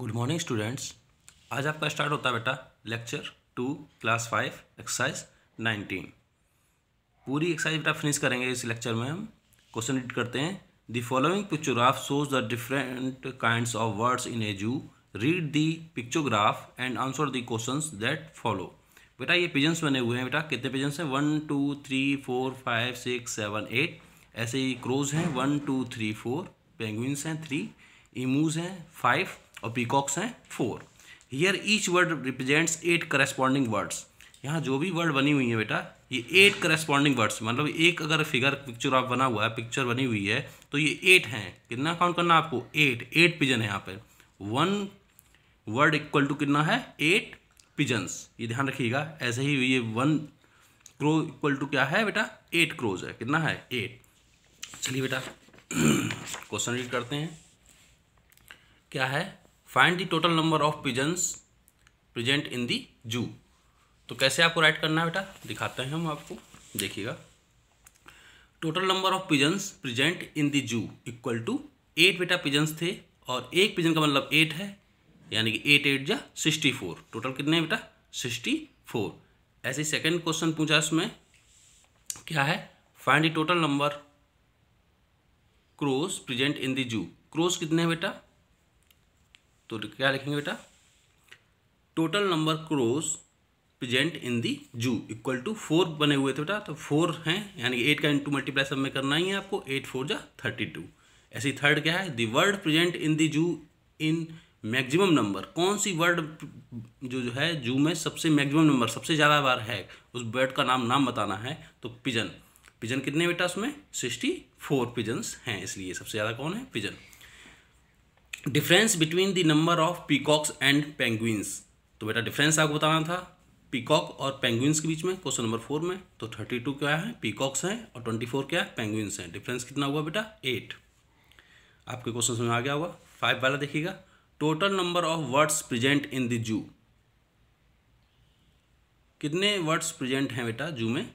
good morning students आज आपका start होता है बेटा lecture two class five exercise nineteen पूरी एक्सरसाइज बेटा फिनिश करेंगे इस लेक्चर में हम क्वेश्चन रीड करते हैं the following pictograph shows the different kind of words in a zoo read the pictograph and answer the question that follow बेटा ये पिजन्स बने हुए हैं बेटा कितने पिजन्स हैं one two three four five six seven eight ऐसे ही क्रोज हैं one two three four penguins हैं थ्री इमूज हैं फाइव और पीकॉक्स हैं four here each bird represents eight corresponding birds यहाँ जो भी वर्ड बनी हुई है बेटा ये एट करस्पॉन्डिंग वर्ड्स मतलब एक अगर फिगर पिक्चर आप बना हुआ है पिक्चर बनी हुई है तो ये एट हैं कितना काउंट करना आपको एट एट पिजन है यहाँ पर वन वर्ड इक्वल टू कितना है एट पिजन्स ये ध्यान रखिएगा ऐसे ही ये वन क्रो इक्वल टू क्या है बेटा एट क्रोज है कितना है एट चलिए बेटा क्वेश्चन रीड करते हैं क्या है find the total number of pigeons present in the zoo तो कैसे आपको राइट करना है बेटा दिखाते हैं हम आपको देखिएगा total number of pigeons present in the zoo equal to eight बेटा पिजन्स थे और एक पिजन का मतलब एट है यानी कि एट एट या सिक्सटी फोर टोटल कितने बेटा सिक्सटी फोर ऐसे सेकेंड क्वेश्चन पूछा इसमें क्या है find the total number crows present in the zoo crows कितने बेटा तो क्या लिखेंगे बेटा total number crows present in the zoo equal to four बने हुए थे बेटा तो फोर हैं यानी कि एट का इंटू मल्टीप्लाई सब में करना ही है आपको एट फोर जा थर्टी टू ऐसी थर्ड क्या है the word present in the जू इन मैक्सिमम नंबर कौन सी वर्ड जो जो है जू में सबसे मैक्सिमम नंबर सबसे ज़्यादा बार है उस बर्ड का नाम नाम बताना है तो पिजन पिजन कितने बेटा उसमें सिक्सटी फोर पिजन्स हैं इसलिए सबसे ज़्यादा कौन है pigeon difference between the number of peacocks and penguins तो बेटा डिफरेंस आपको बताना था पीकॉक और पेंगुइंस के बीच में क्वेश्चन नंबर फोर में तो थर्टी टू क्या है पीकॉक्स हैं और ट्वेंटी फोर क्या है पेंगुइंस हैं डिफरेंस कितना हुआ बेटा एट आपके क्वेश्चन समझ में आ गया होगा फाइव वाला देखिएगा total number of birds present in the zoo कितने वर्ड्स प्रेजेंट हैं बेटा जू में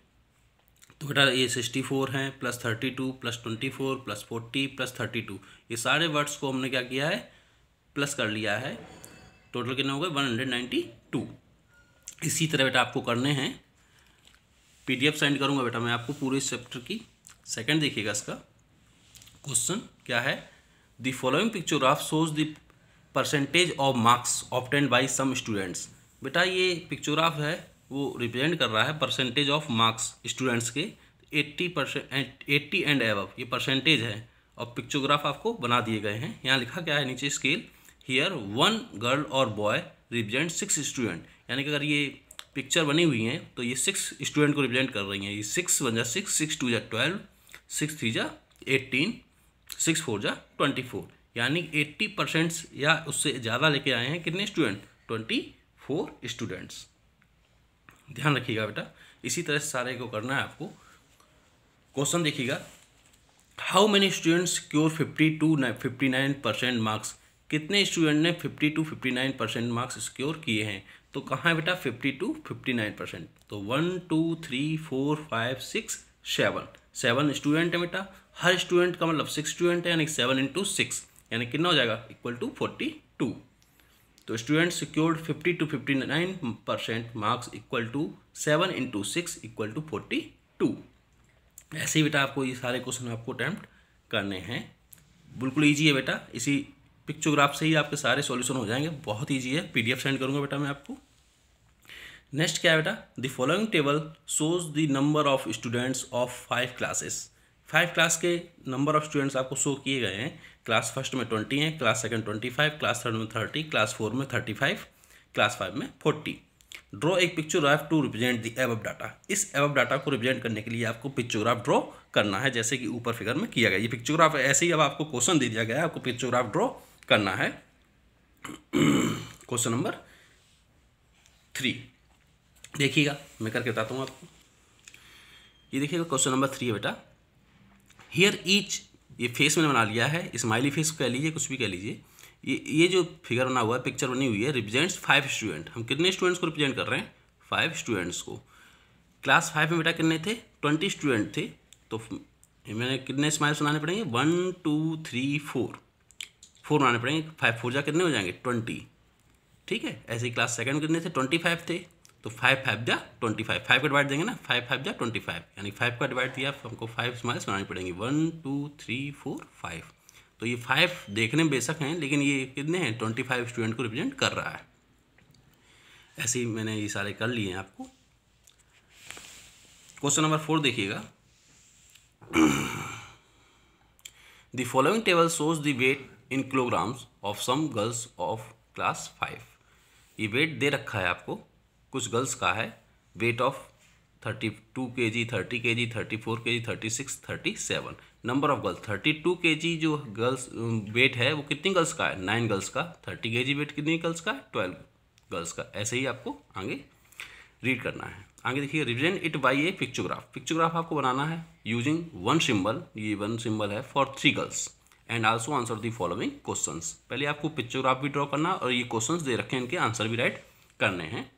तो बेटा ये सिक्सटी फोर हैं plus thirty two plus twenty four plus forty plus thirty two ये सारे वर्ड्स को हमने क्या किया है प्लस कर लिया है टोटल कितने हो गए वन हंड्रेड नाइन्टी टू इसी तरह बेटा आपको करने हैं पीडीएफ सेंड करूँगा बेटा मैं आपको पूरे चैप्टर की सेकंड देखिएगा इसका क्वेश्चन क्या है the following picture of shows the percentage of marks obtained by some students बेटा ये पिक्चर ऑफ है वो रिप्रेजेंट कर रहा है परसेंटेज ऑफ मार्क्स स्टूडेंट्स के eighty percent eighty and above ये परसेंटेज है और पिक्चोग्राफ आपको बना दिए गए हैं यहाँ लिखा क्या है नीचे स्केल हियर वन गर्ल और बॉय रिप्रेजेंट सिक्स स्टूडेंट यानी कि अगर ये पिक्चर बनी हुई हैं तो ये सिक्स स्टूडेंट को रिप्रेजेंट कर रही हैं ये सिक्स वन जा सिक्स सिक्स टू जा ट्वेल्व सिक्स थ्री जा एट्टीन सिक्स फोर जा ट्वेंटी फोर यानी एट्टी परसेंट्स या उससे ज़्यादा लेके आए हैं कितने स्टूडेंट ट्वेंटी फोर स्टूडेंट्स ध्यान रखिएगा बेटा इसी तरह से सारे को करना है आपको क्वेश्चन देखिएगा how many students secure fifty two fifty nine percent marks कितने स्टूडेंट ने fifty two fifty nine percent marks secure किए हैं तो कहाँ है बेटा fifty two fifty nine percent तो one two three four five six seven seven student है बेटा हर स्टूडेंट का मतलब सिक्स स्टूडेंट है यानी सेवन इंटू सिक्स यानी कितना हो जाएगा इक्वल टू फोर्टी टू तो student secured fifty two fifty nine percent marks equal to seven into six equal to forty two ऐसे ही बेटा आपको ये सारे क्वेश्चन आपको अटैम्प्ट करने हैं बिल्कुल ईजी है बेटा इसी पिक्चोग्राफ से ही आपके सारे सॉल्यूशन हो जाएंगे बहुत ईजी है पीडीएफ सेंड करूँगा बेटा मैं आपको नेक्स्ट क्या है बेटा the following table shows the number of students of five classes five class के नंबर ऑफ स्टूडेंट्स आपको शो किए गए हैं क्लास फर्स्ट में ट्वेंटी हैं class second twenty five class third में थर्टी क्लास फोर में थर्टी फाइव क्लास फाइव में फोर्टी ड्रॉ एक picture of to represent the above data इस एवब डाटा को रिप्रेजेंट करने के लिए आपको पिक्चोग्राफ ड्रॉ करना है जैसे कि ऊपर फिगर में किया गया ये पिक्चोग्राफ ऐसे ही अब आपको क्वेश्चन दे दिया गया है आपको पिक्चोग्राफ ड्रॉ करना है क्वेश्चन नंबर थ्री देखिएगा मैं करके बताता हूँ आपको ये देखिएगा क्वेश्चन नंबर थ्री है बेटा हेयर ईच ये फेस मैंने बना लिया है स्माइली फेस कह लीजिए कुछ भी कह लीजिए ये ये जो फिगर बना हुआ है पिक्चर बनी हुई है रिप्रेजेंट्स फाइव स्टूडेंट हम कितने स्टूडेंट्स को रिप्रेजेंट कर रहे हैं फाइव स्टूडेंट्स को क्लास फाइव में बेटा कितने थे ट्वेंटी स्टूडेंट थे तो मैंने कितने स्माइल बनाने पड़ेंगे one two three four four बनाने पड़ेंगे फाइव फोर जा कितने हो जाएंगे ट्वेंटी ठीक है ऐसे ही क्लास सेकंड कितने थे ट्वेंटी फाइव थे तो फाइव फाइव जा ट्वेंटी फाइव फाइव का डिवाइड देंगे ना फाइव फाइव जा ट्वेंटी फाइव यानी फाइव का डिवाइड दिया हमको फाइव माइनस बनानी पड़ेंगी one two three four five तो ये फाइव देखने में बेशक हैं लेकिन ये कितने हैं ट्वेंटी फाइव स्टूडेंट को रिप्रेजेंट कर रहा है ऐसे ही मैंने ये सारे कर लिए हैं आपको क्वेश्चन नंबर फोर देखिएगा the following table shows the weight in kilograms of some girls of class five ये वेट दे रखा है आपको कुछ गर्ल्स का है weight of thirty two K G thirty के G thirty four K G thirty six thirty seven number of girls thirty two K G जो गर्ल्स वेट um, है वो कितनी गर्ल्स का है नाइन गर्ल्स का थर्टी के जी वेट कितनी गर्ल्स का है ट्वेल्व गर्ल्स का ऐसे ही आपको आगे रीड करना है आगे देखिए revision it by a pictograph pictograph आपको बनाना है यूजिंग वन सिम्बल ये वन सिम्बल है for three girls and also answer the following question पहले आपको पिक्चोग्राफ भी ड्रॉ करना और ये क्वेश्चन दे रखे हैं इनके आंसर भी राइट करने हैं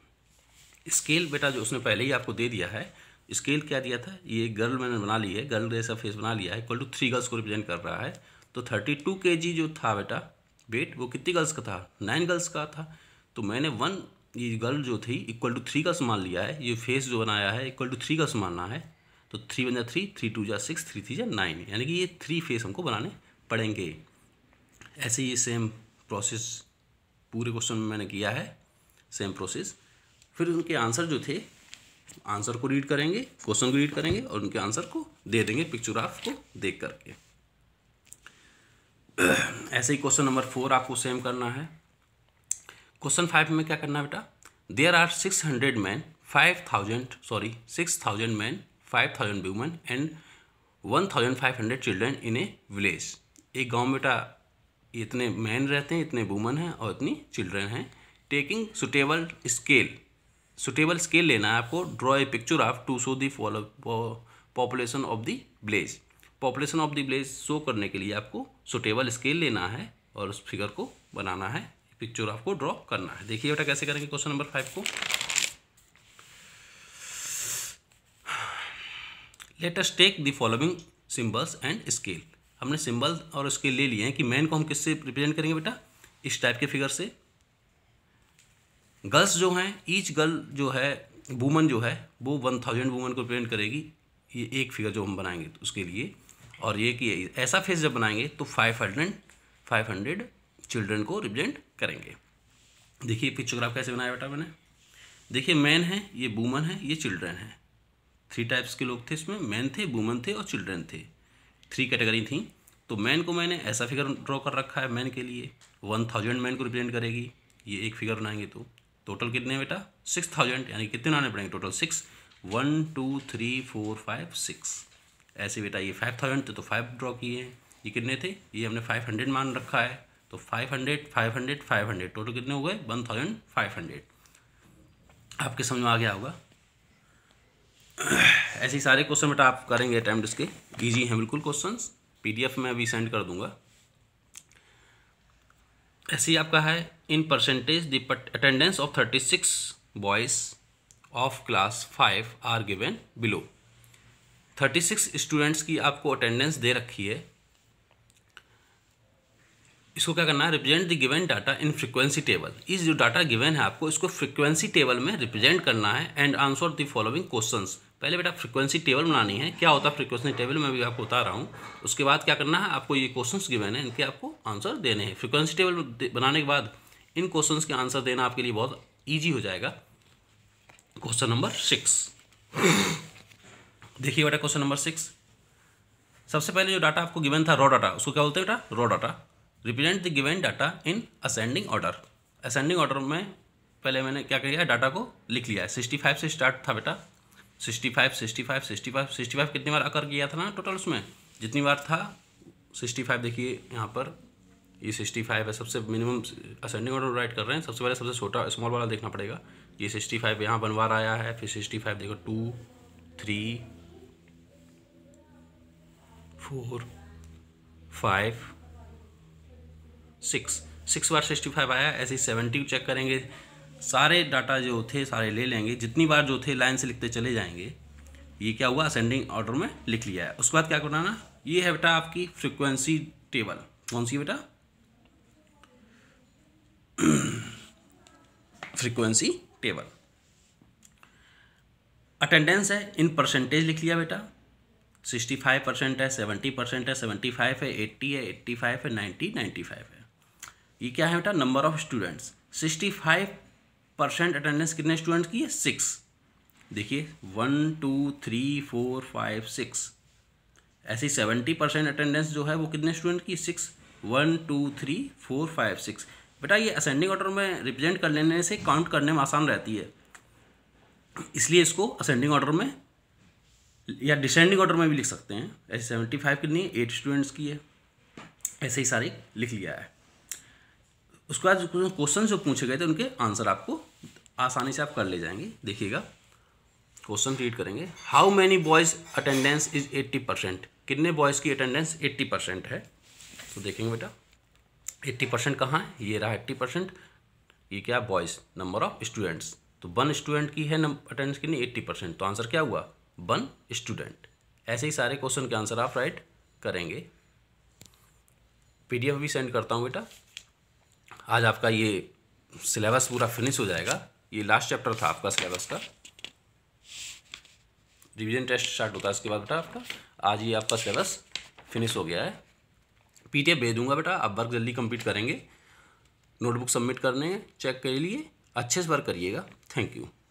स्केल बेटा जो उसने पहले ही आपको दे दिया है स्केल क्या दिया था ये गर्ल मैंने बना ली है गर्ल जैसा फेस बना लिया है इक्वल टू थ्री गर्ल्स को रिप्रेजेंट कर रहा है तो थर्टी टू के जी जो था बेटा वेट वो कितनी गर्ल्स का था नाइन गर्ल्स का था तो मैंने वन ये गर्ल जो थी इक्वल टू थ्री गर्ल्स मान लिया है ये फेस जो बनाया है इक्वल टू थ्री गर्ल्स मानना है तो थ्री वन जा थ्री थ्री टू जा सिक्स थ्री थ्री जा नाइन यानी कि ये थ्री फेस हमको बनाने पड़ेंगे ऐसे ही सेम प्रोसेस पूरे क्वेश्चन में मैंने किया है सेम प्रोसेस फिर उनके आंसर जो थे आंसर को रीड करेंगे क्वेश्चन को रीड करेंगे और उनके आंसर को दे देंगे पिक्चर को देख करके ऐसे ही क्वेश्चन नंबर फोर आपको सेम करना है क्वेश्चन फाइव में क्या करना है बेटा there are six hundred man five thousand sorry six thousand man five thousand women and one thousand five hundred children in a village एक गांव में बेटा इतने मैन रहते हैं इतने वुमेन हैं और इतनी चिल्ड्रेन हैं taking suitable scale suitable scale लेना है आपको draw a picture of to show the follow population of the village population of the village show करने के लिए आपको सुटेबल स्केल लेना है और उस फिगर को बनाना है पिक्चर आपको ड्रॉ करना है देखिए बेटा कैसे करेंगे क्वेश्चन नंबर फाइव को let us take the following symbols and scale हमने सिंबल और स्केल ले लिए हैं कि मैन को हम किससे रिप्रेजेंट करेंगे बेटा इस टाइप के फिगर से गर्ल्स जो हैं ईच गर्ल जो है वूमन जो है वो वन थाउजेंड वूमन को रिप्रेजेंट करेगी ये एक फिगर जो हम बनाएंगे तो उसके लिए और ये कि ऐसा फेस जब बनाएंगे तो five hundred five hundred children को रिप्रेजेंट करेंगे देखिए पिक्चोग्राफ कैसे बनाया बेटा मैंने देखिए मैन है ये वूमन है ये चिल्ड्रन है थ्री टाइप्स के लोग थे इसमें मैन थे वूमन थे और चिल्ड्रन थे थ्री कैटेगरी थी तो मैन को मैंने ऐसा फिगर ड्रॉ कर रखा है मैन के लिए वन थाउजेंड मैन को रिप्रेजेंट करेगी ये एक फिगर बनाएंगे तो टोटल कितने बेटा सिक्स थाउजेंड यानी कितने आने पड़ेंगे total six one two three four five six ऐसे बेटा ये फाइव थाउजेंड थे तो फाइव ड्रॉ किए हैं ये कितने थे ये हमने फाइव हंड्रेड मान रखा है तो five hundred five hundred five hundred total कितने हो गए वन थाउजेंड फाइव हंड्रेड आपके समझ में आ गया होगा ऐसे सारे क्वेश्चन बेटा आप करेंगे अटैम्प्ट इसके ईजी हैं बिल्कुल डी एफ में अभी सेंड कर दूंगा ऐसे ही आपका है in percentage the attendance of thirty six boys of class five are given below thirty six students की आपको अटेंडेंस दे रखी है इसको क्या करना है represent the given data in frequency table इस जो डाटा गिवन है आपको इसको फ्रीक्वेंसी टेबल में रिप्रेजेंट करना है and answer the following questions पहले बेटा फ्रीक्वेंसी टेबल बनानी है क्या होता है फ्रीक्वेंसी टेबल मैं भी आपको बता रहा हूँ उसके बाद क्या करना है आपको ये क्वेश्चन गिवन है इनके आपको आंसर देने हैं फ्रिक्वेंसी टेबल बनाने के बाद इन क्वेश्चन के आंसर देना आपके लिए बहुत ईजी हो जाएगा क्वेश्चन नंबर सिक्स देखिए बेटा क्वेश्चन नंबर सिक्स सबसे पहले जो डाटा आपको गिवन था रॉ डाटा उसको क्या बोलते हैं बेटा raw data represent the given data in ascending order ascending order में पहले मैंने क्या किया डाटा को लिख लिया है सिक्सटी फाइव से स्टार्ट था बेटा sixty five sixty five sixty five sixty five कितनी बार अकर किया था ना टोटल उसमें जितनी बार था सिक्सटी फाइव देखिए यहाँ पर ये सिक्सटी फाइव है सबसे मिनिमम असेंडिंग ऑर्डर राइट कर रहे हैं सबसे पहले सबसे छोटा स्मॉल वाला देखना पड़ेगा ये सिक्सटी फाइव यहाँ बनवा आया है फिर सिक्सटी फाइव देखो two three four five six six बार सिक्सटी फाइव आया ऐसे ही सेवेंटी चेक करेंगे सारे डाटा जो थे सारे ले लेंगे जितनी बार जो थे लाइन से लिखते चले जाएंगे ये क्या हुआ असेंडिंग ऑर्डर में लिख लिया है उसके बाद क्या करना ना ये है बेटा आपकी फ्रिक्वेंसी टेबल कौन सी बेटा फ्रिक्वेंसी टेबल अटेंडेंस है इन परसेंटेज लिख लिया बेटा सिक्सटी फाइव परसेंट है सेवेंटी परसेंट है सेवेंटी फाइव है एट्टी है एट्टी फाइव है नाइन्टी नाइन्टी फाइव है ये क्या है बेटा number of students sixty five percent attendance कितने स्टूडेंट्स की है सिक्स देखिए one two three four five six ऐसी सेवेंटी परसेंट अटेंडेंस जो है वो कितने स्टूडेंट की six one two three four five six बेटा ये असेंडिंग ऑर्डर में रिप्रेजेंट कर लेने से काउंट करने में आसान रहती है इसलिए इसको असेंडिंग ऑर्डर में या डिसेंडिंग ऑर्डर में भी लिख सकते हैं ऐसे सेवेंटी फाइव कितनी एट स्टूडेंट्स की है ऐसे ही सारी लिख लिया है उसके बाद क्वेश्चन जो पूछे गए थे उनके आंसर आपको आसानी से आप कर ले जाएंगे देखिएगा क्वेश्चन रीड करेंगे how many boys attendance is eighty percent कितने बॉयज़ की अटेंडेंस एट्टी परसेंट है तो देखेंगे बेटा एट्टी परसेंट कहाँ है ये रहा एट्टी परसेंट ये क्या बॉयज़ नंबर ऑफ स्टूडेंट्स तो वन स्टूडेंट की है अटेंडेंस कितनी एट्टी परसेंट तो आंसर क्या हुआ वन स्टूडेंट ऐसे ही सारे क्वेश्चन के आंसर आप राइट करेंगे एफ भी सेंड करता हूँ बेटा आज आपका ये सिलेबस पूरा फिनिश हो जाएगा ये लास्ट चैप्टर था आपका सिलेबस का रिवीजन टेस्ट स्टार्ट होता है इसके बाद बेटा आपका आज ये आपका सिलेबस फिनिश हो गया है पीटीएफ भेज दूंगा बेटा आप वर्क जल्दी कंप्लीट करेंगे नोटबुक सबमिट करने चेक के लिए अच्छे से वर्क करिएगा थैंक यू